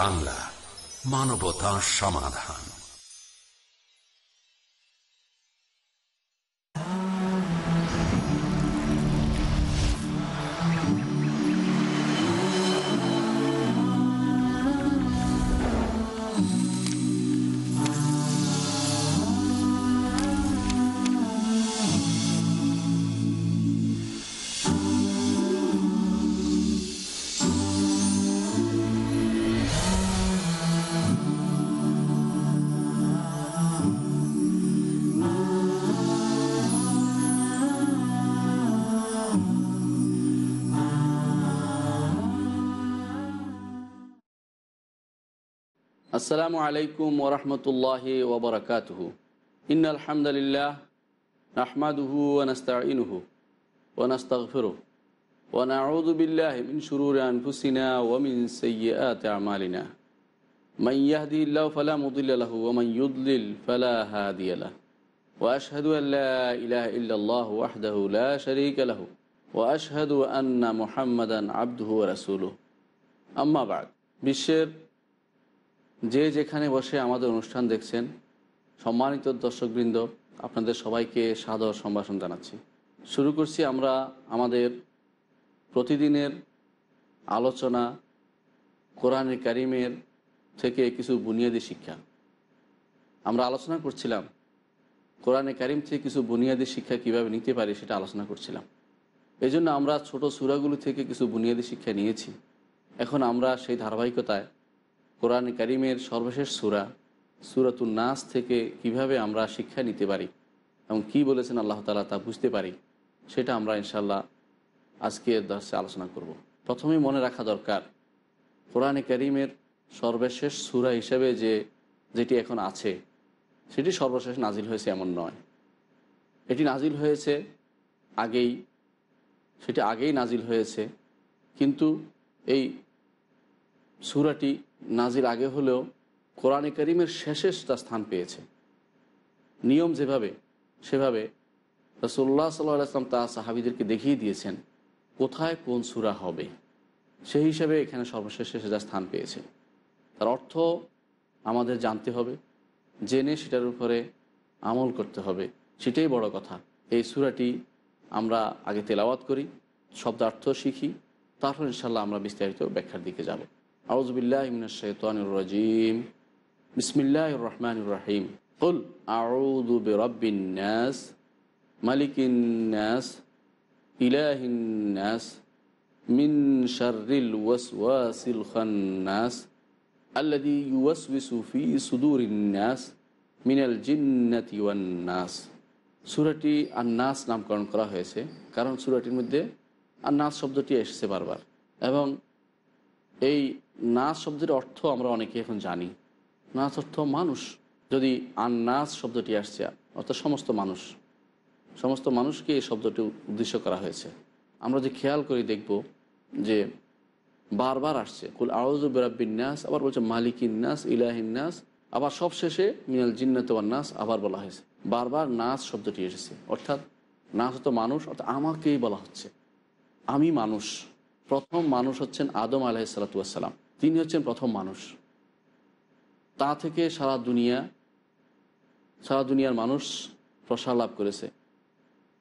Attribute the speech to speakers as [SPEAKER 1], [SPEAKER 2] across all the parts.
[SPEAKER 1] বাংলা মানবতা সমাধান
[SPEAKER 2] السلام عليكم ورحمة الله وبركاته إن الحمد لله نحمده ونستعينه ونستغفره ونعوذ بالله من شرور أنفسنا ومن سيئات أعمالنا من يهدي الله فلا مضل له ومن يضلل فلا هادي له وأشهد أن لا إله إلا الله وحده لا شريك له وأشهد أن محمدا عبده ورسوله أما بعد بشير যে যেখানে বসে আমাদের অনুষ্ঠান দেখছেন সম্মানিত দর্শকবৃন্দ আপনাদের সবাইকে সাদর সম্ভাষণ জানাচ্ছি শুরু করছি আমরা আমাদের প্রতিদিনের আলোচনা কোরআনে কারিমের থেকে কিছু বুনিয়াদী শিক্ষা আমরা আলোচনা করছিলাম কোরআনে কারিম থেকে কিছু বুনিয়াদী শিক্ষা কিভাবে নিতে পারি সেটা আলোচনা করছিলাম এই আমরা ছোট সুরাগুলো থেকে কিছু বুনিয়াদী শিক্ষা নিয়েছি এখন আমরা সেই ধারাবাহিকতায় কোরআন করিমের সর্বশেষ সুরা সুরাতুল নাস থেকে কিভাবে আমরা শিক্ষা নিতে পারি এবং কি বলেছেন আল্লাহ তালা তা বুঝতে পারি সেটা আমরা ইনশাল্লাহ আজকে দর্শে আলোচনা করব। প্রথমে মনে রাখা দরকার কোরআনে করিমের সর্বশেষ সুরা হিসেবে যে যেটি এখন আছে সেটি সর্বশেষ নাজিল হয়েছে এমন নয় এটি নাজিল হয়েছে আগেই সেটি আগেই নাজিল হয়েছে কিন্তু এই সুরাটি নাজির আগে হলেও কোরআনে করিমের শেষে তা স্থান পেয়েছে নিয়ম যেভাবে সেভাবে রসুল্লাহ সাল্লাহ আসলাম তা সাহাবিদেরকে দেখিয়ে দিয়েছেন কোথায় কোন সুরা হবে সেই হিসাবে এখানে সর্বশেষে যা স্থান পেয়েছে তার অর্থ আমাদের জানতে হবে জেনে সেটার উপরে আমল করতে হবে সেটাই বড় কথা এই সুরাটি আমরা আগে তেলাওয়াত করি শব্দার্থ শিখি তারপর ইনশাল্লাহ আমরা বিস্তারিত ব্যাখ্যার দিকে যাব আউজবিল্লাহমিন শৈতানুর রাজিম বিসমিল্লাহ রহমান রাহিম قل أعوذ برب الناس ملك الناس إله الناس من شر الوسواس الخناس الذي يوسوس في صدور الناس من الجنة والناس সুরাটি আন্নাস নামকরণ করা হয়েছে কারণ সুরাটির মধ্যে আন্নাস শব্দটি এসেছে বারবার এবং এই নাস শব্দের অর্থ আমরা অনেকে এখন জানি নাস অর্থ মানুষ যদি আন নাস শব্দটি আসছে অর্থাৎ সমস্ত মানুষ সমস্ত মানুষকে এই শব্দটি উদ্দেশ্য করা হয়েছে আমরা যে খেয়াল করে দেখব যে বারবার আসছে কুল আওয়াজ নাস আবার বলছে মালিকিন্যাস নাস আবার সবশেষে মিনাল জিন্নাতাস আবার বলা হয়েছে বারবার নাচ শব্দটি এসেছে অর্থাৎ নাচ হতো মানুষ অর্থাৎ আমাকেই বলা হচ্ছে আমি মানুষ প্রথম মানুষ হচ্ছেন আদম আলাহিসাল্লাতুয়াসাল্লাম তিনি হচ্ছেন প্রথম মানুষ তা থেকে সারা দুনিয়া সারা দুনিয়ার মানুষ প্রসার লাভ করেছে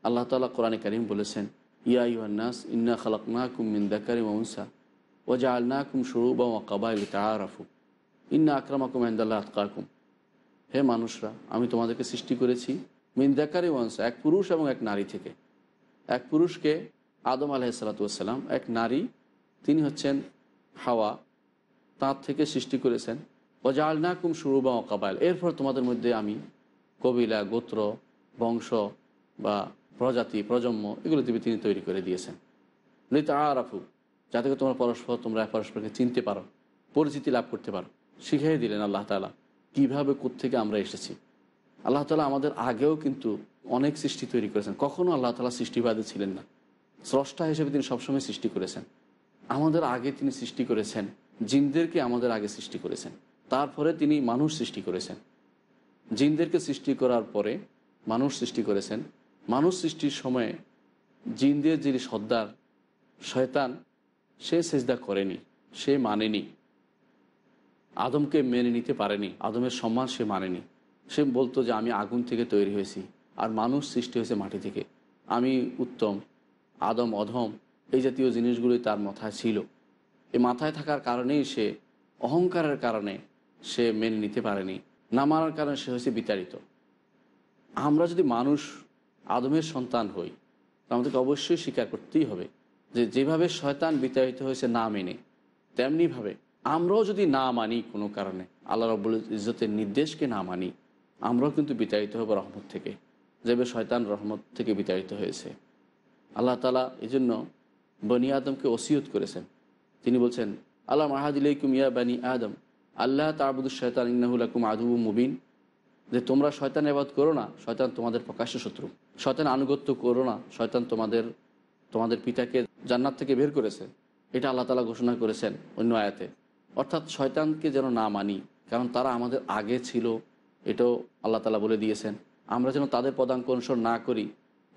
[SPEAKER 2] আল্লাহ তালা কোরআনে করিম বলেছেন ইয়া ইউহান্নাস ইন্না খালাক খালাকনা মিন্দা কারিম ওনসা ও জা আল্না কুম শুরু বা কাবাইল তাহারাফু ইন্না আকুম আহদাল্লাহ আতকাকুম হে মানুষরা আমি তোমাদেরকে সৃষ্টি করেছি মিন দাকারি ওয়ানসা এক পুরুষ এবং এক নারী থেকে এক পুরুষকে আদম সালাতাম এক নারী তিনি হচ্ছেন হাওয়া তাঁর থেকে সৃষ্টি করেছেন অজালনা কুম শুরু বা অকাবায়ল এরপর তোমাদের মধ্যে আমি কবিলা গোত্র বংশ বা প্রজাতি প্রজন্ম এগুলো দেবী তিনি তৈরি করে দিয়েছেন লিত আরাফু যাতে করে তোমরা পরস্পর তোমরা পরস্পরকে চিনতে পারো পরিচিতি লাভ করতে পারো শিখিয়ে দিলেন আল্লাহ তালা কীভাবে কোত্থেকে আমরা এসেছি আল্লাহ তালা আমাদের আগেও কিন্তু অনেক সৃষ্টি তৈরি করেছেন কখনও আল্লাহ তালা সৃষ্টিবাদী ছিলেন না স্রষ্টা হিসেবে তিনি সবসময় সৃষ্টি করেছেন আমাদের আগে তিনি সৃষ্টি করেছেন জিনদেরকে আমাদের আগে সৃষ্টি করেছেন তারপরে তিনি মানুষ সৃষ্টি করেছেন জিনদেরকে সৃষ্টি করার পরে মানুষ সৃষ্টি করেছেন মানুষ সৃষ্টির সময়ে জিনদের যিনি সর্দার শয়তান সে সেজদা করেনি সে মানেনি আদমকে মেনে নিতে পারেনি আদমের সম্মান সে মানেনি সে বলতো যে আমি আগুন থেকে তৈরি হয়েছি আর মানুষ সৃষ্টি হয়েছে মাটি থেকে আমি উত্তম আদম অধম এই জাতীয় জিনিসগুলি তার মাথায় ছিল এই মাথায় থাকার কারণেই সে অহংকারের কারণে সে মেনে নিতে পারেনি না মানার কারণে সে হয়েছে বিতাড়িত আমরা যদি মানুষ আদমের সন্তান হই আমাদেরকে অবশ্যই স্বীকার করতেই হবে যে যেভাবে শয়তান বিতাড়িত হয়েছে না মেনে তেমনিভাবে আমরাও যদি না মানি কোনো কারণে আল্লাহ রব্বুল ইজতের নির্দেশকে না মানি আমরাও কিন্তু বিতাড়িত হব রহমত থেকে যেভাবে শয়তান রহমত থেকে বিতাড়িত হয়েছে আল্লাহ তালা জন্য বনি আদমকে ওসিয়ত করেছেন তিনি বলছেন আল্লাহ মাহাদিলাইকুম ইয়া বানি আদম আল্লাহ তাবুদুল শয়তান ইন্নাহুলাকুম আদু মুবিন যে তোমরা শয়তান আবাদ করো না শয়তান তোমাদের প্রকাশ্য শত্রু শয়তান আনুগত্য করো না শয়তান তোমাদের তোমাদের পিতাকে জান্নাত থেকে বের করেছে এটা আল্লাহ তালা ঘোষণা করেছেন অন্য আয়াতে অর্থাৎ শয়তানকে যেন না মানি কারণ তারা আমাদের আগে ছিল এটাও আল্লাহ তালা বলে দিয়েছেন আমরা যেন তাদের পদাঙ্ক অনুসরণ না করি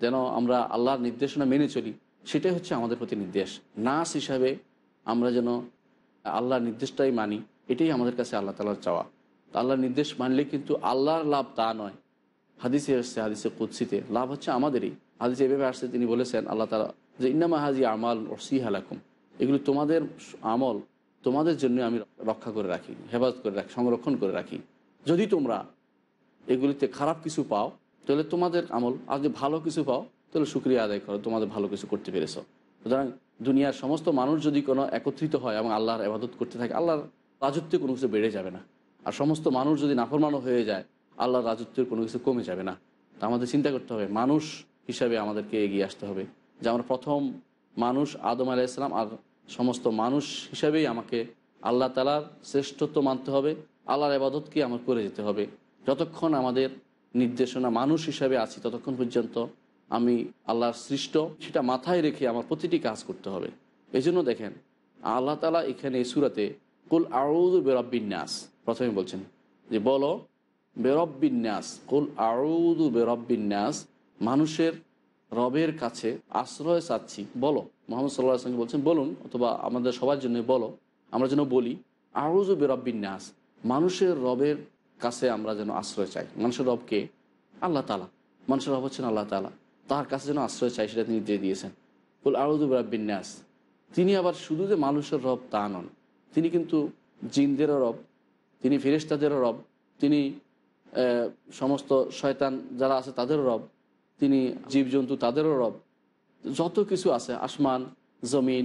[SPEAKER 2] যেন আমরা আল্লাহর নির্দেশনা মেনে চলি সেটাই হচ্ছে আমাদের প্রতি নির্দেশ নাস হিসাবে আমরা যেন আল্লাহর নির্দেশটাই মানি এটাই আমাদের কাছে আল্লাহ তালার চাওয়া আল্লাহর নির্দেশ মানলে কিন্তু আল্লাহর লাভ তা নয় হাদিসে এসছে হাদিসে কুৎসিতে লাভ হচ্ছে আমাদেরই হাদিসে এভাবে আসছে তিনি বলেছেন আল্লাহ তালা যে ইন্নামা হাজি আমাল ওসি হালাকুম এগুলো তোমাদের আমল তোমাদের জন্য আমি রক্ষা করে রাখি হেফাজত করে রাখি সংরক্ষণ করে রাখি যদি তোমরা এগুলিতে খারাপ কিছু পাও তাহলে তোমাদের আমল আর যদি ভালো কিছু পাও তাহলে সুক্রিয়া আদায় করো তোমাদের ভালো কিছু করতে পেরেছ সুতরাং দুনিয়ার সমস্ত মানুষ যদি কোনো একত্রিত হয় এবং আল্লাহর এবাদত করতে থাকে আল্লাহর রাজত্বে কোনো কিছু বেড়ে যাবে না আর সমস্ত মানুষ যদি নাফরমানো হয়ে যায় আল্লাহর রাজত্বের কোনো কিছু কমে যাবে না তা আমাদের চিন্তা করতে হবে মানুষ হিসাবে আমাদেরকে এগিয়ে আসতে হবে যে আমরা প্রথম মানুষ আদম ইসলাম আর সমস্ত মানুষ হিসাবেই আমাকে আল্লাহ তালার শ্রেষ্ঠত্ব মানতে হবে আল্লাহর আবাদতকে আমার করে যেতে হবে যতক্ষণ আমাদের নির্দেশনা মানুষ হিসাবে আছি ততক্ষণ পর্যন্ত আমি আল্লাহর সৃষ্ট সেটা মাথায় রেখে আমার প্রতিটি কাজ করতে হবে এই জন্য দেখেন আল্লাহ তালা এখানে এই সুরাতে কুল আউদ বেরব্বিন্যাস প্রথমে বলছেন যে বলো বেরব্বিন্যাস কুল বেরব বেরব্বিন্যাস মানুষের রবের কাছে আশ্রয় চাচ্ছি বলো মোহাম্মদ সাল্লা সঙ্গে বলছেন বলুন অথবা আমাদের সবার জন্য বলো আমরা যেন বলি বেরব বেরব্বিন্যাস মানুষের রবের কাছে আমরা যেন আশ্রয় চাই মানুষের রবকে আল্লাহ তালা মানুষের রব হচ্ছেন আল্লাহ তালা তার কাছে যেন আশ্রয় চাই সেটা তিনি দিয়ে দিয়েছেন বল আরুদুব বিন্যাস তিনি আবার শুধু যে মানুষের রব তা নন তিনি কিন্তু জিনদেরও রব তিনি ফিরেস্তাদেরও রব তিনি সমস্ত শয়তান যারা আছে তাদেরও রব তিনি জীবজন্তু তাদেরও রব যত কিছু আছে আসমান জমিন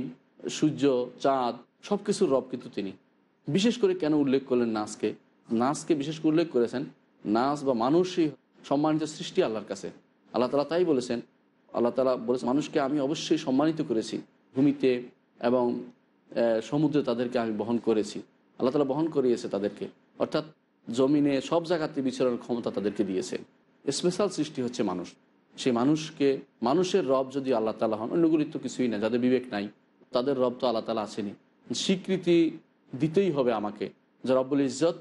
[SPEAKER 2] সূর্য চাঁদ সব কিছুর রব কিন্তু তিনি বিশেষ করে কেন উল্লেখ করলেন না আজকে নাসকে বিশেষ করে উল্লেখ করেছেন নাস বা মানুষই সম্মানিত সৃষ্টি আল্লাহর কাছে আল্লাহ তালা তাই বলেছেন আল্লাহ তালা বলেছেন মানুষকে আমি অবশ্যই সম্মানিত করেছি ভূমিতে এবং সমুদ্রে তাদেরকে আমি বহন করেছি আল্লাহ তালা বহন করিয়েছে তাদেরকে অর্থাৎ জমিনে সব জায়গাতে বিচরণের ক্ষমতা তাদেরকে দিয়েছে স্পেশাল সৃষ্টি হচ্ছে মানুষ সেই মানুষকে মানুষের রব যদি আল্লাহ তালা হন অন্যগুলির তো কিছুই না যাদের বিবেক নাই তাদের রব তো আল্লাহ তালা আসেনি স্বীকৃতি দিতেই হবে আমাকে যে রব্বুল ইজত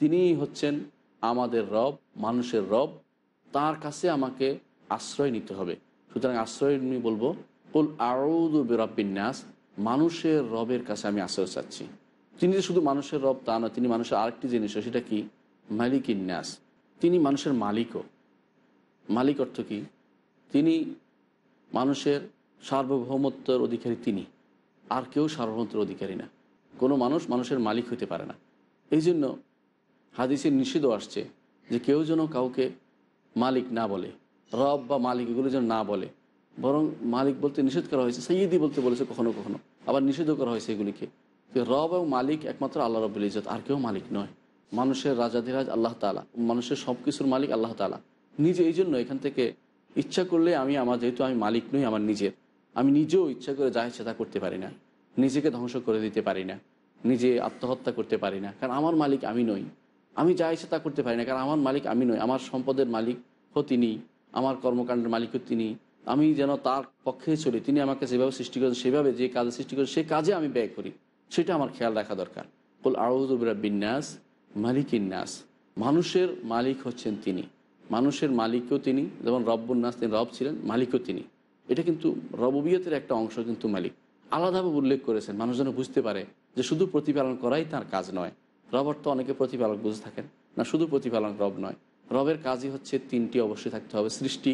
[SPEAKER 2] তিনি হচ্ছেন আমাদের রব মানুষের রব তার কাছে আমাকে আশ্রয় নিতে হবে সুতরাং আশ্রয় আমি বলবো কুল আউদু বেরাবিন্যাস মানুষের রবের কাছে আমি আশ্রয় চাচ্ছি তিনি যে শুধু মানুষের রব তা না তিনি মানুষের আরেকটি জিনিস সেটা কি মালিকিন্যাস তিনি মানুষের মালিকও মালিক অর্থ কি তিনি মানুষের সার্বভৌমত্বের অধিকারী তিনি আর কেউ সার্বভৌমত্বের অধিকারী না কোনো মানুষ মানুষের মালিক হতে পারে না এই জন্য হাদিসের নিষিদ্ধ আসছে যে কেউ যেন কাউকে মালিক না বলে রব বা মালিক এগুলো যেন না বলে বরং মালিক বলতে নিষেধ করা হয়েছে সৈয়দি বলতে বলেছে কখনো কখনো আবার নিষিদ্ধ করা হয়েছে এগুলিকে রব এবং মালিক একমাত্র আল্লাহ রব্বুল ইজত আর কেউ মালিক নয় মানুষের রাজাধিরাজ আল্লাহ তালা মানুষের সব কিছুর মালিক আল্লাহ তালা নিজে এই জন্য এখান থেকে ইচ্ছা করলে আমি আমার যেহেতু আমি মালিক নই আমার নিজের আমি নিজেও ইচ্ছা করে যা ইচ্ছা তা করতে পারি না নিজেকে ধ্বংস করে দিতে পারি না নিজে আত্মহত্যা করতে পারি না কারণ আমার মালিক আমি নই আমি যা ইচ্ছা তা করতে পারি না কারণ আমার মালিক আমি নই আমার সম্পদের মালিক হো তিনি আমার কর্মকাণ্ডের মালিকও তিনি আমি যেন তার পক্ষে চলি তিনি আমাকে যেভাবে সৃষ্টি করেন সেভাবে যে কাজে সৃষ্টি করেন সেই কাজে আমি ব্যয় করি সেটা আমার খেয়াল রাখা দরকার কুল আউজুবরা বিন্যাস মালিকিন্যাস মানুষের মালিক হচ্ছেন তিনি মানুষের মালিকও তিনি যেমন রব্বুন্নাস তিনি রব ছিলেন মালিকও তিনি এটা কিন্তু রববিয়তের একটা অংশ কিন্তু মালিক আলাদাভাবে উল্লেখ করেছেন মানুষ যেন বুঝতে পারে যে শুধু প্রতিপালন করাই তার কাজ নয় রব অর্থ অনেকে প্রতিপালক বুঝে থাকেন না শুধু প্রতিপালক রব নয় রবের কাজই হচ্ছে তিনটি অবশ্যই থাকতে হবে সৃষ্টি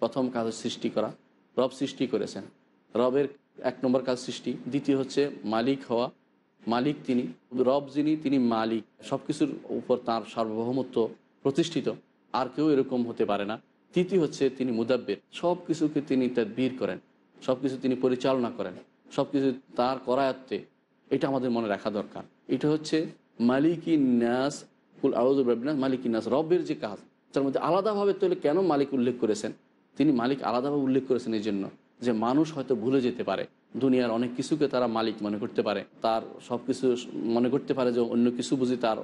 [SPEAKER 2] প্রথম কাজ সৃষ্টি করা রব সৃষ্টি করেছেন রবের এক নম্বর কাজ সৃষ্টি দ্বিতীয় হচ্ছে মালিক হওয়া মালিক তিনি রব যিনি তিনি মালিক সব কিছুর উপর তাঁর সার্বভৌমত্ব প্রতিষ্ঠিত আর কেউ এরকম হতে পারে না তৃতীয় হচ্ছে তিনি মুদাব্বের সব কিছুকে তিনি তার বীর করেন সব কিছু তিনি পরিচালনা করেন সব কিছু তার করায়ত্তে এটা আমাদের মনে রাখা দরকার এটা হচ্ছে মালিকিন কুল রবের যে কাজ তার মধ্যে আলাদাভাবে তৈরি কেন মালিক উল্লেখ করেছেন তিনি মালিক আলাদাভাবে উল্লেখ করেছেন এই জন্য যে মানুষ হয়তো ভুলে যেতে পারে দুনিয়ার অনেক কিছুকে তারা মালিক মনে করতে পারে তার সব কিছু মনে করতে পারে যে অন্য কিছু বুঝি তার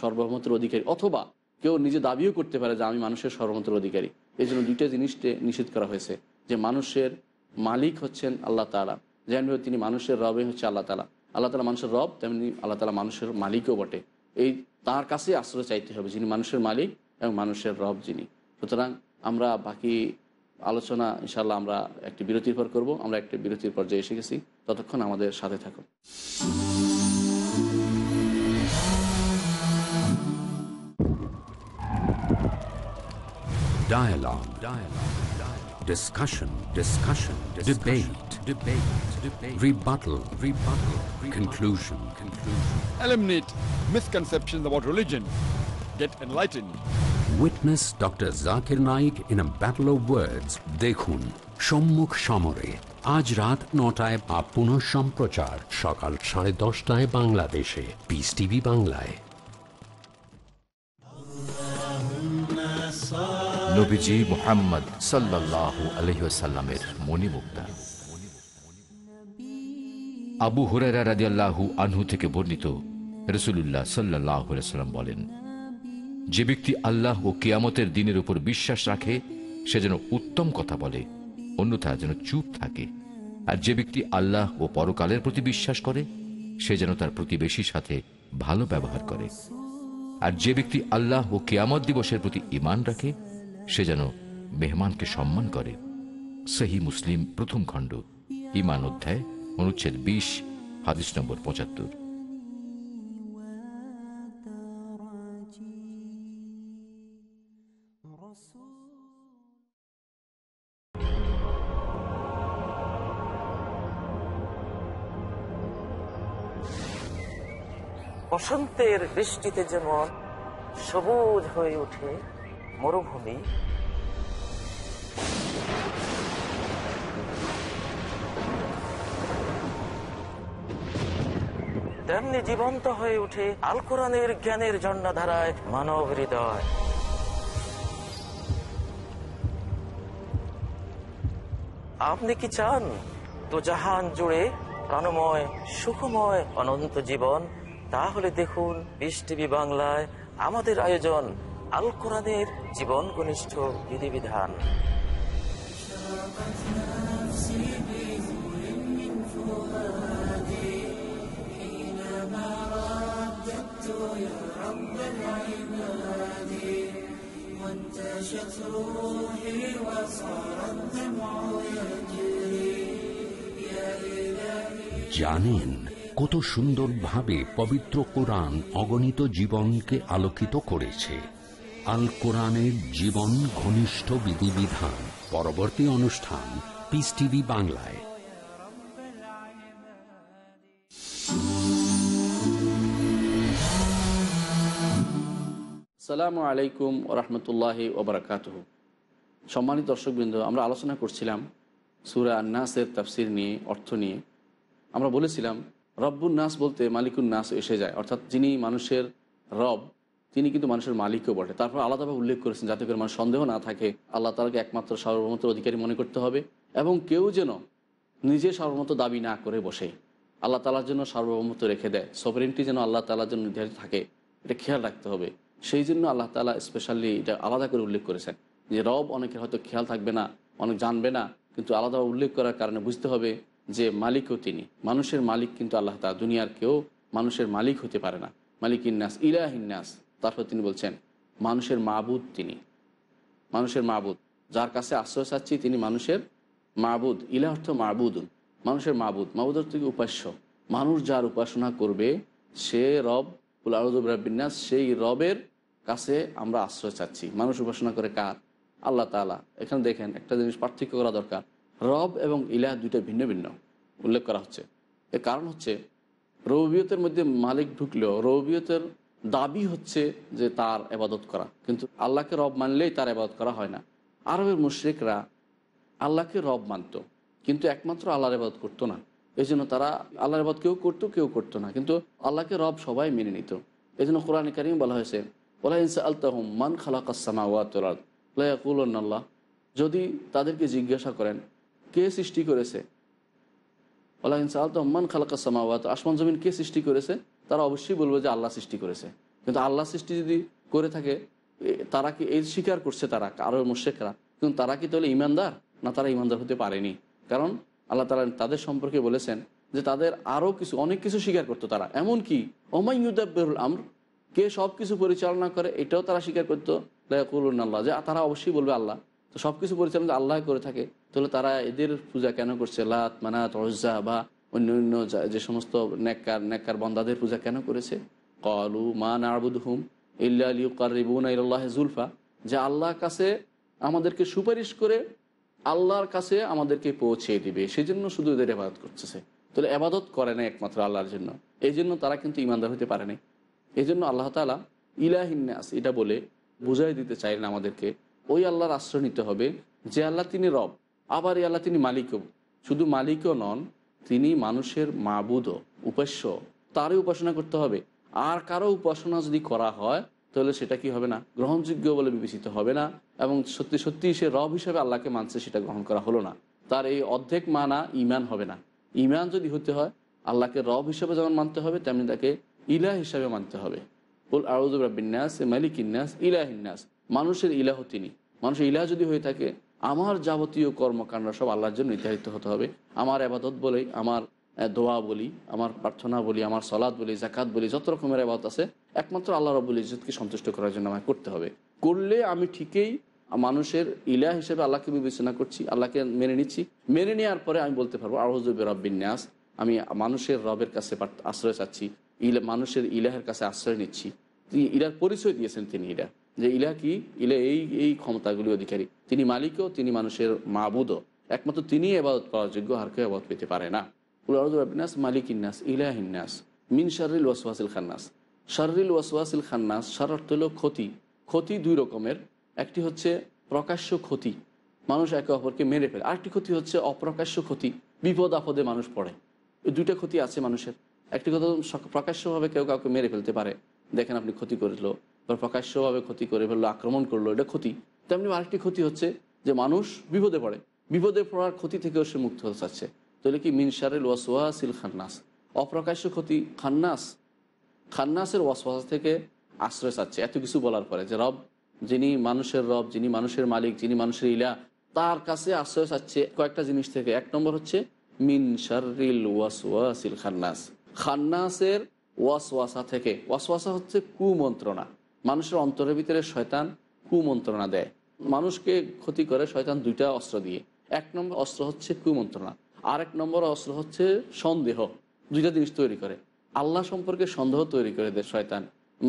[SPEAKER 2] সর্বমতের অধিকারী অথবা কেউ নিজে দাবিও করতে পারে যে আমি মানুষের সর্বমতের অধিকারী এই জন্য দুইটা জিনিসকে নিষেধ করা হয়েছে যে মানুষের মালিক হচ্ছেন আল্লাহ তালা যেন তিনি মানুষের রবে হচ্ছে আল্লাহ তালা আল্লাহ তালা মানুষের রব তেমনি আল্লাহ তালা মানুষের মালিকও বটে এই তার কাছে আশ্রয় চাইতে হবে যিনি মানুষের মালিক এবং মানুষের রব যিনি সুতরাং আমরা বাকি আলোচনা ইনশাল্লাহ আমরা একটি বিরতির পর করব আমরা একটি বিরতির পর্যায়ে এসে গেছি ততক্ষণ আমাদের সাথে থাকুন
[SPEAKER 1] Dialogue. Dialogue. discussion, discussion, discussion debate, debate, debate, rebuttal, rebuttal, rebuttal conclusion, conclusion. Eliminate misconceptions about religion. Get enlightened. Witness Dr. Zakir Naik in a battle of words. Dekhun, সম্মুখ shamore. আজ রাত নটায় বা পুনঃ সম্প্রচার সকাল সাড়ে দশটায় বাংলাদেশে পিস টিভি বাংলায় নবীজি মোহাম্মদ সাল্লাহ আলহিসাল্লামের মণিমুক্তা আবু হুরারা আনহু থেকে বর্ণিত রসুল্লাহ সাল্লাহ সাল্লাম বলেন যে ব্যক্তি আল্লাহ ও কিয়ামতের দিনের উপর বিশ্বাস রাখে সে যেন উত্তম কথা বলে অন্যথা যেন চুপ থাকে আর যে ব্যক্তি আল্লাহ ও পরকালের প্রতি বিশ্বাস করে সে যেন তার প্রতিবেশীর সাথে ভালো ব্যবহার করে আর যে ব্যক্তি আল্লাহ ও কেয়ামত দিবসের প্রতি ইমান রাখে সে যেন মেহমানকে সম্মান করে সেহী মুসলিম প্রথম খণ্ড ইমান অধ্যায় অনুচ্ছেদ বিশ হাদিস নম্বর পঁচাত্তর
[SPEAKER 2] বসন্তের বৃষ্টিতে যেমন সবুজ হয়ে ওঠে মরুভূমি তেমনি জীবন্ত হয়ে উঠে আল কোরআনের জ্ঞানের জন্মধারায় মানব হৃদয় আপনি কি চান তো জাহান জুড়ে প্রাণময় সুখময় অনন্ত জীবন তাহলে দেখুন বিশ বাংলায় আমাদের আয়োজন আল কোরআনের জীবন ঘনিষ্ঠ বিধিবিধান
[SPEAKER 1] জানেন কত সুন্দরভাবে পবিত্র কোরআন অগণিত জীবনকে আলোকিত করেছে আল কোরআনের জীবন ঘনিষ্ঠ বিধিবিধান পরবর্তী অনুষ্ঠান পিস টিভি বাংলায়
[SPEAKER 2] সালামু আলাইকুম রহমতুল্লাহ ওবরাকাত সম্মানিত দর্শকবৃন্দ আমরা আলোচনা করছিলাম সুরা নাসের তাফসির নিয়ে অর্থ নিয়ে আমরা বলেছিলাম রব্বুর নাস বলতে মালিকুন নাস এসে যায় অর্থাৎ যিনি মানুষের রব তিনি কিন্তু মানুষের মালিকও বটে তারপর আলাদাভাবে উল্লেখ করেছেন যাতে করে মানুষ সন্দেহ না থাকে আল্লাহ তালাকে একমাত্র সর্বমত অধিকারী মনে করতে হবে এবং কেউ যেন নিজে সর্বমত দাবি না করে বসে আল্লাহ তালার জন্য সার্বভৌমত্ব রেখে দেয় সফরেনটি যেন আল্লাহ তালার জন্য নির্ধারিত থাকে এটা খেয়াল রাখতে হবে সেই জন্য আল্লাহ তালা স্পেশালি এটা আলাদা করে উল্লেখ করেছেন যে রব অনেকের হয়তো খেয়াল থাকবে না অনেক জানবে না কিন্তু আলাদা উল্লেখ করার কারণে বুঝতে হবে যে মালিকও তিনি মানুষের মালিক কিন্তু আল্লাহ তালা দুনিয়ার কেউ মানুষের মালিক হতে পারে না মালিক ইন্নাস ইলাহিন্নাস তারপর তিনি বলছেন মানুষের মাবুদ তিনি মানুষের মাবুদ যার কাছে আশ্রয় চাচ্ছি তিনি মানুষের মাবুদ ইলা অর্থ মাবুদুন মানুষের মাবুদ মাবুদ অর্থ কি উপাস্য মানুষ যার উপাসনা করবে সে রব উলারুবিন্যাস সেই রবের কাছে আমরা আশ্রয় চাচ্ছি মানুষ উপাসনা করে কার আল্লাহ তালা এখানে দেখেন একটা জিনিস পার্থক্য করা দরকার রব এবং ইলাহ দুইটা ভিন্ন ভিন্ন উল্লেখ করা হচ্ছে এর কারণ হচ্ছে রৌবিয়তের মধ্যে মালিক ঢুকলেও রৌবিয়তের দাবি হচ্ছে যে তার আবাদত করা কিন্তু আল্লাহকে রব মানলেই তার আবাদত করা হয় না আরবের মুশ্রিকরা আল্লাহকে রব মানত কিন্তু একমাত্র আল্লাহর আবাদত করতো না এই জন্য তারা আল্লাহর আবাদ কেউ করতো কেউ করতো না কিন্তু আল্লাহকে রব সবাই মেনে নিত এই জন্য কোরআন কারিম বলা হয়েছে ওলা মান খালাকাল্লাহ যদি তাদেরকে জিজ্ঞাসা করেন কে সৃষ্টি করেছে ওলা ইনসা আলতাহম মান খালাকাসমা আসমান জমিন কে সৃষ্টি করেছে তারা অবশ্যই বলবে যে আল্লাহ সৃষ্টি করেছে কিন্তু আল্লাহ সৃষ্টি যদি করে থাকে তারা কি এই স্বীকার করছে তারা আরও মোশেকরা কিন্তু তারা কি তাহলে ইমানদার না তারা ইমানদার হতে পারেনি কারণ আল্লাহ তালা তাদের সম্পর্কে বলেছেন যে তাদের আরও কিছু অনেক কিছু স্বীকার করতো তারা এমনকি ওমাইউদ্দাবরুল আমর কে সব কিছু পরিচালনা করে এটাও তারা স্বীকার করতো আল্লাহ যে তারা অবশ্যই বলবে আল্লাহ তো সব কিছু পরিচালনা আল্লাহ করে থাকে তাহলে তারা এদের পূজা কেন করছে লাত মানাত রজ্জা বা অন্য অন্য যে সমস্ত নেককার নেককার বন্দাদের পূজা কেন করেছে কলু মা নারবুদ হুম ইল্লা ইউকার রিবুন জুলফা যে আল্লাহর কাছে আমাদেরকে সুপারিশ করে আল্লাহর কাছে আমাদেরকে পৌঁছে দিবে সেই জন্য শুধু এদের আবাদত করতেছে তাহলে আবাদত করে না একমাত্র আল্লাহর জন্য এই জন্য তারা কিন্তু ইমানদার হতে পারে নাই এই জন্য আল্লাহ তালা ইলাহিন্যাস এটা বলে বুঝাই দিতে চাইলেন আমাদেরকে ওই আল্লাহর আশ্রয় নিতে হবে যে আল্লাহ তিনি রব আবার এই আল্লাহ তিনি মালিকও শুধু মালিকও নন তিনি মানুষের মাবুদ উপাস্য তারই উপাসনা করতে হবে আর কারো উপাসনা যদি করা হয় তাহলে সেটা কি হবে না গ্রহণযোগ্য বলে বিবেচিত হবে না এবং সত্যি সত্যি সে রব হিসাবে আল্লাহকে মানছে সেটা গ্রহণ করা হলো না তার এই অর্ধেক মানা ইমান হবে না ইমান যদি হতে হয় আল্লাহকে রব হিসাবে যেমন মানতে হবে তেমনি তাকে ইলা হিসাবে মানতে হবে বল আরজ রাবিন্যাস মালিক ইন্যাস ইলাহিন্যাস মানুষের ইলাহ তিনি মানুষের ইলাহ যদি হয়ে থাকে আমার যাবতীয় কর্মকাণ্ড সব আল্লাহর জন্য নির্ধারিত হতে হবে আমার আবাদত বলেই আমার দোয়া বলি আমার প্রার্থনা বলি আমার সলাদ বলি জাকাত বলি যত রকমের আবাদ আছে একমাত্র আল্লাহ রবুল ইজতকে সন্তুষ্ট করার জন্য আমায় করতে হবে করলে আমি ঠিকই মানুষের ইলা হিসেবে আল্লাহকে বিবেচনা করছি আল্লাহকে মেনে নিচ্ছি মেনে নেওয়ার পরে আমি বলতে পারবো আরহজুব রব্বিন্যাস আমি মানুষের রবের কাছে আশ্রয় চাচ্ছি ইলা মানুষের ইলাহের কাছে আশ্রয় নিচ্ছি তিনি ইলার পরিচয় দিয়েছেন তিনি ইরা যে ইলা কি ইলা এই এই ক্ষমতাগুলি অধিকারী তিনি মালিকও তিনি মানুষের মাবুদও একমাত্র তিনি এবাদত পাওয়ার যোগ্য আর কেউ এবাদত পেতে পারে না উলারুবিনাস মালিক ইন্নাস ইলাহ ইন্নাস মিন শারিল ওয়াসওয়াসিল খান্নাস শারিল ওয়াসওয়াসিল খান্নাস সার অর্থ হল ক্ষতি ক্ষতি দুই রকমের একটি হচ্ছে প্রকাশ্য ক্ষতি মানুষ একে অপরকে মেরে ফেলে আরেকটি ক্ষতি হচ্ছে অপ্রকাশ্য ক্ষতি বিপদ আপদে মানুষ পড়ে এই দুইটা ক্ষতি আছে মানুষের একটি কথা প্রকাশ্যভাবে কেউ কাউকে মেরে ফেলতে পারে দেখেন আপনি ক্ষতি করলো বা প্রকাশ্যভাবে ক্ষতি করে ফেললো আক্রমণ করলো এটা ক্ষতি তেমনি আরেকটি ক্ষতি হচ্ছে যে মানুষ বিপদে পড়ে বিপদে পড়ার ক্ষতি থেকেও সে মুক্ত হতে চাচ্ছে তাহলে কি মিনসারেল ওয়াসওয়াসিল খান্নাস অপ্রকাশ্য ক্ষতি খান্নাস খান্নাসের ওয়াসওয়াস থেকে আশ্রয় চাচ্ছে এত কিছু বলার পরে যে রব যিনি মানুষের রব যিনি মানুষের মালিক যিনি মানুষের ইলা তার কাছে আশ্রয় চাচ্ছে কয়েকটা জিনিস থেকে এক নম্বর হচ্ছে মিন শারিল খান্নাস খান্নাসের ওয়াসওয়াসা থেকে ওয়াসওয়াসা হচ্ছে কুমন্ত্রণা মানুষের অন্তরের ভিতরে শয়তান কুমন্ত্রণা দেয় মানুষকে ক্ষতি করে শয়তান দুইটা অস্ত্র দিয়ে এক নম্বর অস্ত্র হচ্ছে কুমন্ত্রণা আর এক নম্বর অস্ত্র হচ্ছে সন্দেহ দুইটা জিনিস তৈরি করে আল্লাহ সম্পর্কে সন্দেহ তৈরি করে দেয় শয়তান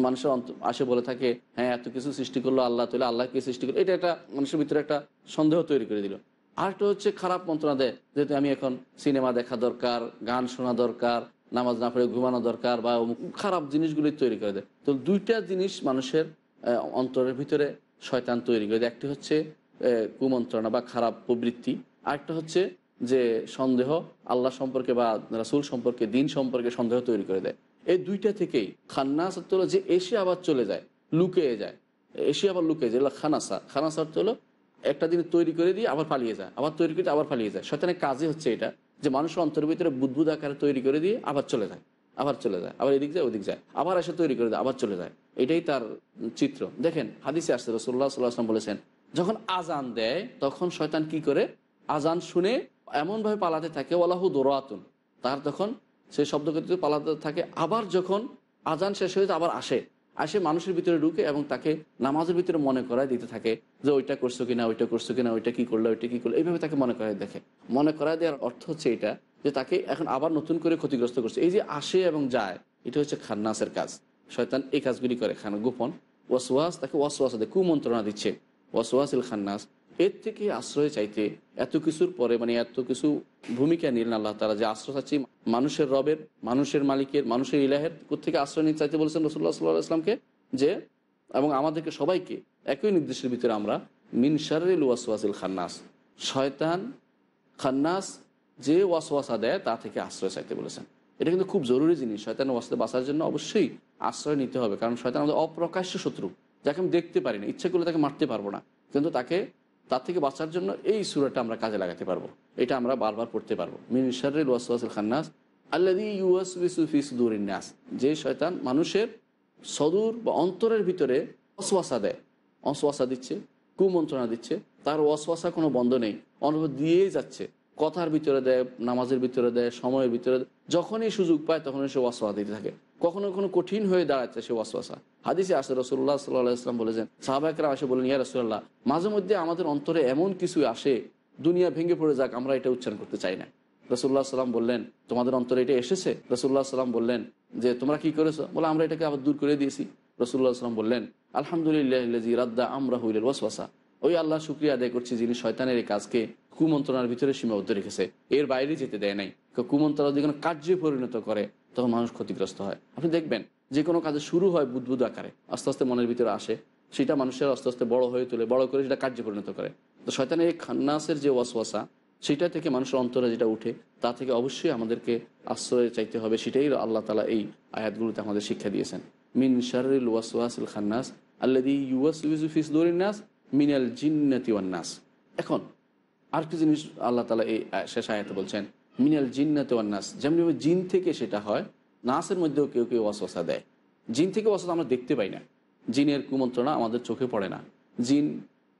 [SPEAKER 2] মানুষের অন্ত আসে বলে থাকে হ্যাঁ এত কিছু সৃষ্টি করলো আল্লাহ আল্লাহ আল্লাহকে সৃষ্টি করলো এটা একটা মানুষের ভিতরে একটা সন্দেহ তৈরি করে দিল আরেকটা হচ্ছে খারাপ মন্ত্রণা দেয় যেহেতু আমি এখন সিনেমা দেখা দরকার গান শোনা দরকার নামাজ না পড়ে ঘুমানো দরকার বা খারাপ জিনিসগুলি তৈরি করে দেয় তো দুইটা জিনিস মানুষের অন্তরের ভিতরে শয়তান তৈরি করে দেয় একটি হচ্ছে কুমন্ত্রণা বা খারাপ প্রবৃত্তি আরেকটা হচ্ছে যে সন্দেহ আল্লাহ সম্পর্কে বা রাসুল সম্পর্কে দিন সম্পর্কে সন্দেহ তৈরি করে দেয় এই দুইটা থেকেই খান্না সত্য হলো যে এসে আবার চলে যায় লুকিয়ে যায় এসে আবার লুকিয়ে যায় খানাসা খানাসা অর্থ হলো একটা দিন তৈরি করে দিয়ে আবার পালিয়ে যায় আবার তৈরি করে আবার পালিয়ে যায় শয়তানের কাজই হচ্ছে এটা যে মানুষের অন্তর ভিতরে বুদ্বুদ আকারে তৈরি করে দিয়ে আবার চলে যায় আবার চলে যায় আবার এদিক যায় ওদিক যায় আবার এসে তৈরি করে দেয় আবার চলে যায় এটাই তার চিত্র দেখেন হাদিসে আসছে রসোল্লা সাল্লাহাম বলেছেন যখন আজান দেয় তখন শয়তান কি করে আজান শুনে এমনভাবে পালাতে থাকে ওলাহু দোরাতুন তার তখন সেই শব্দকে পালাতে থাকে আবার যখন আজান শেষ হয়ে আবার আসে আসে মানুষের ভিতরে ঢুকে এবং তাকে নামাজের ভিতরে মনে করায় দিতে থাকে যে ওইটা করছো কিনা ওইটা করছো কিনা ওইটা কী করলো ওইটা কি করলো এইভাবে তাকে মনে করায় দেখে মনে করায় দেওয়ার অর্থ হচ্ছে এটা যে তাকে এখন আবার নতুন করে ক্ষতিগ্রস্ত করছে এই যে আসে এবং যায় এটা হচ্ছে খান্নাসের কাজ শয়তান এই কাজগুলি করে খান গোপন ওয়াসওয়াস তাকে ওয়াসওয়াস দেয় কুমন্ত্রণা দিচ্ছে ওয়াসওয়াসিল খান্নাস এর থেকে আশ্রয় চাইতে এত কিছুর পরে মানে এত কিছু ভূমিকা নিলেন আল্লাহ তালা যে আশ্রয় চাচ্ছি মানুষের রবের মানুষের মালিকের মানুষের ইলাহের থেকে আশ্রয় নিতে চাইতে বলেছেন রসুল্লাহ সাল্লাহ আসলামকে যে এবং আমাদেরকে সবাইকে একই নির্দেশের ভিতরে আমরা মিনসারেল ওয়াসওয়াসিল খান্নাস শয়তান খান্নাস যে ওয়াসওয়াসা দেয় তা থেকে আশ্রয় চাইতে বলেছেন এটা কিন্তু খুব জরুরি জিনিস শয়তান ওয়াসতে বাঁচার জন্য অবশ্যই আশ্রয় নিতে হবে কারণ শয়তান আমাদের অপ্রকাশ্য শত্রু যাকে আমি দেখতে পারি না ইচ্ছে করলে তাকে মারতে পারবো না কিন্তু তাকে তার থেকে বাঁচার জন্য এই সুরাটা আমরা কাজে লাগাতে পারবো এটা আমরা বারবার পড়তে পারবো মিনশারুল ওয়াসুয়াসুল খান্নাস আল্লাদি ফিস নাস যে শয়তান মানুষের সদূর বা অন্তরের ভিতরে অসওয়াসা দেয় অসওয়াসা দিচ্ছে কুমন্ত্রণা দিচ্ছে তার অসওয়াসা কোনো বন্ধ নেই অনুভব দিয়েই যাচ্ছে কথার ভিতরে দেয় নামাজের ভিতরে দেয় সময়ের ভিতরে দেয় যখনই সুযোগ পায় তখনই সে অসওয়া দিতে থাকে কখনো কখনো কঠিন হয়ে দাঁড়াচ্ছে সে ওয়াসওয়াসা হাদিসে আসে রসুল্লাহ সাল্লাহাম বলেছেন সাহাবাকরা আসে বলেন ইয়া রসুল্লাহ মাঝে মধ্যে আমাদের অন্তরে এমন কিছু আসে দুনিয়া ভেঙে পড়ে যাক আমরা এটা উচ্চারণ করতে চাই না রসুল্লাহ সাল্লাম বললেন তোমাদের অন্তরে এটা এসেছে রসুল্লাহ সাল্লাম বললেন যে তোমরা কি করেছো বলে আমরা এটাকে আবার দূর করে দিয়েছি রসুল্লাহ সাল্লাম বললেন আলহামদুলিল্লাহ রাদ্দা আমরা হইলের ওয়াসওয়াসা ওই আল্লাহ শুক্রিয়া আদায় করছি যিনি শয়তানের এই কাজকে কুমন্ত্রণার ভিতরে সীমাবদ্ধ রেখেছে এর বাইরে যেতে দেয় নাই কুমন্ত্রণা যদি কোনো কার্যে পরিণত করে তখন মানুষ ক্ষতিগ্রস্ত হয় আপনি দেখবেন যে কোনো কাজে শুরু হয় বুদবুদ আকারে আস্তে আস্তে মনের ভিতরে আসে সেটা মানুষের আস্তে আস্তে বড় হয়ে তোলে বড় করে সেটা কার্যে পরিণত করে তো শয়তানের এই খান্নাসের যে ওয়াসওয়াসা সেটা থেকে মানুষের অন্তরে যেটা উঠে তা থেকে অবশ্যই আমাদেরকে আশ্রয় চাইতে হবে সেটাই আল্লাহ তালা এই আয়াতগুলোতে আমাদের শিক্ষা দিয়েছেন মিন শারিল ওয়াসওয়াসিল খান্নাস আল্লাদি ইউয়াস ইউজুফিস দরিনাস মিনাল জিন্নাতিওয়ান্নাস এখন আর কি জিনিস আল্লাহ তালা এই শেষ আয়াতে বলছেন মিনাল জিন্নাতে অন্যাস যেমনিভাবে জিন থেকে সেটা হয় নাসের মধ্যেও কেউ কেউ অসসা দেয় জিন থেকে অসতা আমরা দেখতে পাই না জিনের কুমন্ত্রণা আমাদের চোখে পড়ে না জিন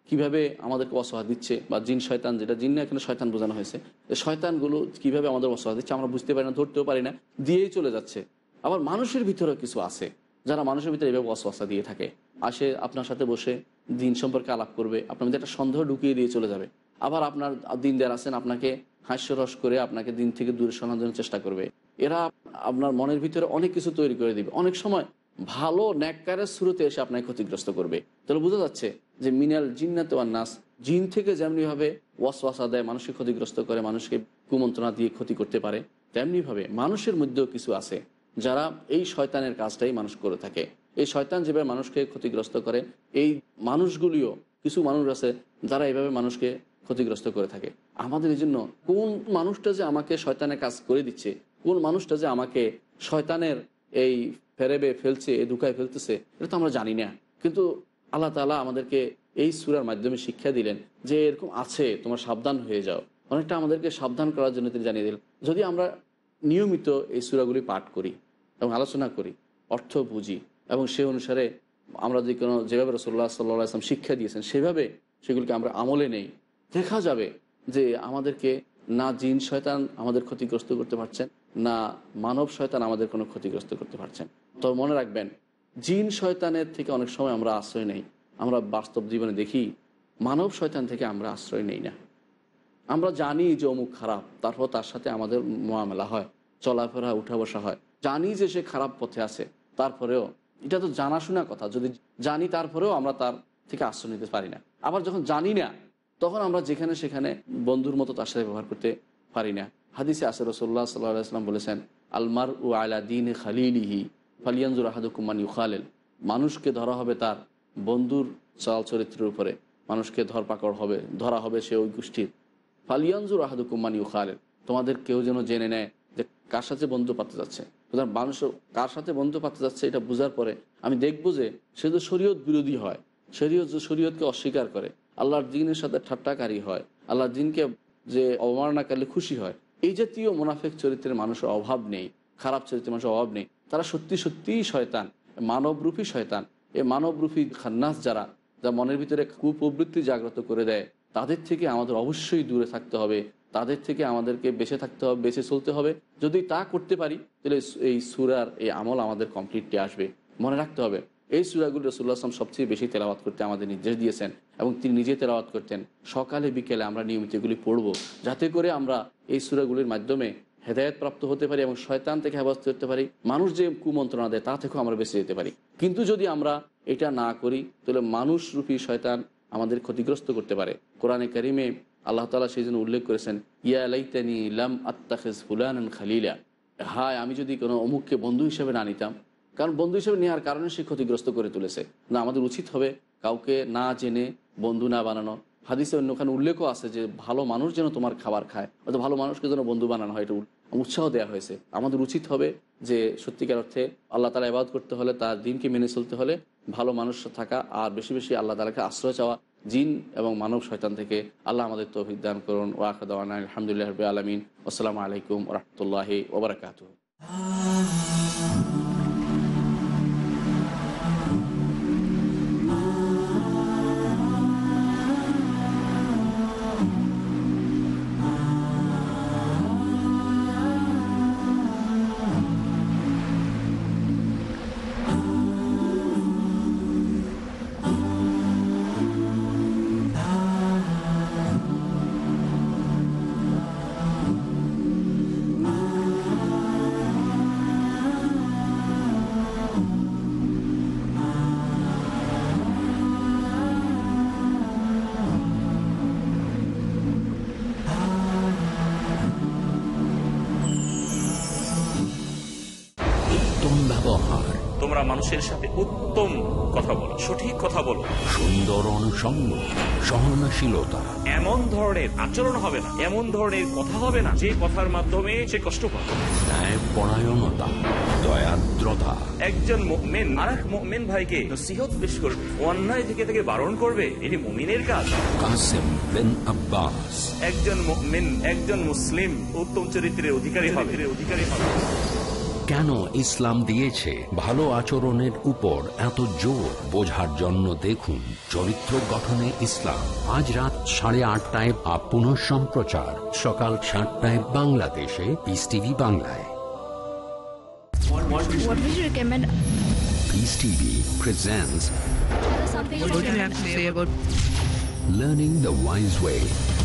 [SPEAKER 2] কিভাবে আমাদেরকে অসহা দিচ্ছে বা জিন শয়তান যেটা জিন না এখানে শয়তান বোঝানো হয়েছে শয়তানগুলো কিভাবে আমাদের অসহা দিচ্ছে আমরা বুঝতে পারি না ধরতেও পারি না দিয়েই চলে যাচ্ছে আবার মানুষের ভিতরে কিছু আছে যারা মানুষের ভিতরে এভাবে অসহস্তা দিয়ে থাকে আসে আপনার সাথে বসে দিন সম্পর্কে আলাপ করবে আপনার মধ্যে একটা সন্দেহ ঢুকিয়ে দিয়ে চলে যাবে আবার আপনার দিন দেয়ার আছেন আপনাকে হাস্যরস করে আপনাকে দিন থেকে দূরে সরানোর চেষ্টা করবে এরা আপনার মনের ভিতরে অনেক কিছু তৈরি করে দিবে অনেক সময় ভালো ন্যাককারের শুরুতে এসে আপনাকে ক্ষতিগ্রস্ত করবে তাহলে বোঝা যাচ্ছে যে মিনাল জিন্নাতে নাস জিন থেকে যেমনিভাবে ওয়াসা দেয় মানুষকে ক্ষতিগ্রস্ত করে মানুষকে কুমন্ত্রণা দিয়ে ক্ষতি করতে পারে তেমনিভাবে মানুষের মধ্যেও কিছু আছে যারা এই শয়তানের কাজটাই মানুষ করে থাকে এই শয়তান যেভাবে মানুষকে ক্ষতিগ্রস্ত করে এই মানুষগুলিও কিছু মানুষ আছে যারা এভাবে মানুষকে ক্ষতিগ্রস্ত করে থাকে আমাদের এই জন্য কোন মানুষটা যে আমাকে শয়তানের কাজ করে দিচ্ছে কোন মানুষটা যে আমাকে শয়তানের এই ফেরেবে ফেলছে এ ধুকায় ফেলতেছে এটা তো আমরা জানি না কিন্তু আল্লাহ তালা আমাদেরকে এই সুরার মাধ্যমে শিক্ষা দিলেন যে এরকম আছে তোমার সাবধান হয়ে যাও অনেকটা আমাদেরকে সাবধান করার জন্য তিনি জানিয়ে দিলেন যদি আমরা নিয়মিত এই সুরাগুলি পাঠ করি এবং আলোচনা করি অর্থ বুঝি এবং সে অনুসারে আমরা যদি কোনো যেভাবে রসোল্লা সাল্লাহ আসলাম শিক্ষা দিয়েছেন সেভাবে সেগুলিকে আমরা আমলে নেই দেখা যাবে যে আমাদেরকে না জিন শয়তান আমাদের ক্ষতিগ্রস্ত করতে পারছেন না মানব শয়তান আমাদের কোনো ক্ষতিগ্রস্ত করতে পারছেন তবে মনে রাখবেন জিন শয়তানের থেকে অনেক সময় আমরা আশ্রয় নেই আমরা বাস্তব জীবনে দেখি মানব শয়তান থেকে আমরা আশ্রয় নেই না আমরা জানি যে অমুক খারাপ তারপর তার সাথে আমাদের মোয়ামেলা হয় চলাফেরা উঠা বসা হয় জানি যে সে খারাপ পথে আছে তারপরেও এটা তো জানাশোনা কথা যদি জানি তারপরেও আমরা তার থেকে আশ্রয় নিতে পারি না আবার যখন জানি না তখন আমরা যেখানে সেখানে বন্ধুর মতো তার সাথে ব্যবহার করতে পারি না হাদিসে আসে রসোল্লা সাল্লাহ আসলাম বলেছেন আলমার ও আয়লা দিন খালিলিহি ফালিয়ানজুর আহাদুকুমান খালেল মানুষকে ধরা হবে তার বন্ধুর চাল চরিত্রের উপরে মানুষকে ধরপাকড় হবে ধরা হবে সে ওই গোষ্ঠীর ফালিয়ানজুর আহাদুকুমান খালেল তোমাদের কেউ যেন জেনে নেয় যে কার সাথে বন্ধু পাতে যাচ্ছে সুতরাং মানুষ কার সাথে বন্ধু পাতে যাচ্ছে এটা বোঝার পরে আমি দেখব যে সে যে শরীয়ত বিরোধী হয় শরীয়ত যে শরীয়তকে অস্বীকার করে আল্লাহর দিনের সাথে ঠাট্টাকারী হয় আল্লাহর দিনকে যে অবমাননাকালে খুশি হয় এই জাতীয় মুনাফেক চরিত্রের মানুষের অভাব নেই খারাপ চরিত্রের মানুষের অভাব নেই তারা সত্যি সত্যিই শয়তান মানবরূপী শয়তান এ মানবরূপী খান্নাস যারা যা মনের ভিতরে কুপ্রবৃত্তি জাগ্রত করে দেয় তাদের থেকে আমাদের অবশ্যই দূরে থাকতে হবে তাদের থেকে আমাদেরকে বেঁচে থাকতে হবে বেঁচে চলতে হবে যদি তা করতে পারি তাহলে এই সুরার এই আমল আমাদের কমপ্লিটলি আসবে মনে রাখতে হবে এই সুরাগুলো রসুল্লাহ আসলাম সবচেয়ে বেশি তেলাওয়াত করতে আমাদের নির্দেশ দিয়েছেন এবং তিনি নিজে তেলাওয়াত করতেন সকালে বিকেলে আমরা নিয়মিত এগুলি পড়ব যাতে করে আমরা এই সুরাগুলির মাধ্যমে হেদায়ত প্রাপ্ত হতে পারি এবং শয়তান থেকে হেফাজত করতে পারি মানুষ যে কুমন্ত্রণা দেয় তা থেকেও আমরা বেঁচে যেতে পারি কিন্তু যদি আমরা এটা না করি তাহলে মানুষরূপী শয়তান আমাদের ক্ষতিগ্রস্ত করতে পারে কোরআনে করিমে আল্লাহ তালা সেই জন্য উল্লেখ করেছেন ইয়া ইলাম লাম আত্তাখেজ ফুলান খালিলা হায় আমি যদি কোনো অমুককে বন্ধু হিসেবে না নিতাম কারণ বন্ধু হিসেবে নেওয়ার কারণে সে ক্ষতিগ্রস্ত করে তুলেছে না আমাদের উচিত হবে কাউকে না জেনে বন্ধু না বানানো হাদিসে অন্যখানে উল্লেখও আছে যে ভালো মানুষ যেন তোমার খাবার খায় অর্থাৎ ভালো মানুষকে যেন বন্ধু বানানো হয় এটা উৎসাহ দেওয়া হয়েছে আমাদের উচিত হবে যে সত্যিকার অর্থে আল্লাহ তালা এবাদ করতে হলে তার দিনকে মেনে চলতে হলে ভালো মানুষ থাকা আর বেশি বেশি আল্লাহ তালাকে আশ্রয় চাওয়া জিন এবং মানব শয়তান থেকে আল্লাহ আমাদের তৌফিক দান করুন ওয়াকদান আলহামদুলিল্লাহ রবি আলমিন আসসালামু আলাইকুম রহমতুল্লাহ ওবরাকাত মানুষের সাথে উত্তম কথা বলো সঠিক কথা বলো
[SPEAKER 1] সুন্দর অনুষঙ্গ সহনশীলতা
[SPEAKER 2] এমন ধরনের আচরণ হবে না এমন ধরনের কথা হবে না যে কথার মাধ্যমে সে কষ্ট পাবে
[SPEAKER 1] পরায়ণতা দয়াদ্রতা
[SPEAKER 2] একজন মোমেন আর মেন মোমেন ভাইকে নসিহত পেশ করবে অন্যায় থেকে থেকে বারণ করবে এটি মুমিনের কাজ
[SPEAKER 1] কাসেম বিন আব্বাস
[SPEAKER 2] একজন মোমেন একজন মুসলিম উত্তম চরিত্রের অধিকারী হবে অধিকারী হবে
[SPEAKER 1] কেন ইসলাম দিয়েছে ভালো আচরণের উপর এত জোর বোঝার জন্য দেখুন চরিত্র গঠনে ইসলাম আজ রাত সাড়ে আটটায় আপ পুনঃ সম্প্রচার সকাল সাতটায় বাংলাদেশে পিস টিভি বাংলায় What would What Learning the Wise Way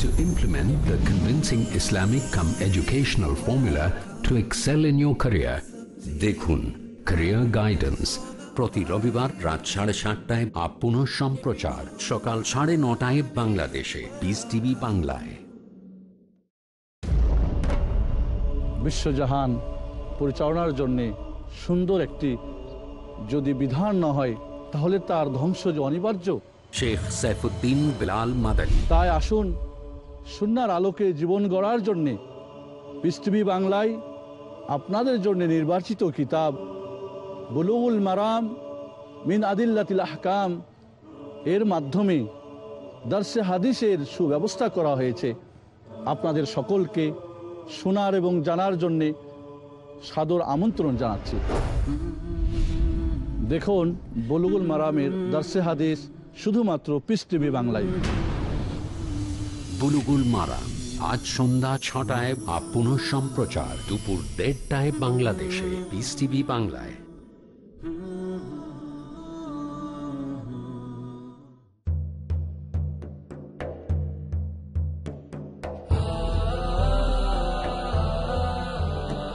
[SPEAKER 1] to implement the convincing Islamic come educational formula to excel in your career. দেখুন Career Guidance প্রতি রবিবার রাত সাড়ে সাতটায় আপ সম্প্রচার সকাল সাড়ে নটায় বাংলাদেশে পিস টিভি বাংলায়
[SPEAKER 2] বিশ্বজাহান পরিচালনার জন্যে সুন্দর একটি যদি বিধান না হয় তাহলে তার ধ্বংস যে অনিবার্য শেখ সাইফুদ্দিন বিলাল মাদানী তাই আসুন সুনার আলোকে জীবন গড়ার জন্যে পৃথিবী বাংলায় আপনাদের জন্য নির্বাচিত কিতাব বুলুল মারাম মিন আদিল্লাতিল আহকাম এর মাধ্যমে দার্শে হাদিসের সুব্যবস্থা করা হয়েছে আপনাদের সকলকে শোনার এবং জানার জন্যে সাদর আমন্ত্রণ জানাচ্ছি দেখুন বলুগুল মারামের দর্শে হাদিস শুধুমাত্র পৃথিবী বাংলায় বুলুগুল মারা
[SPEAKER 1] আজ সন্ধ্যা ছটায় বা পুনঃ সম্প্রচার দুপুর দেড়টায় বাংলাদেশে বিস টিভি বাংলায়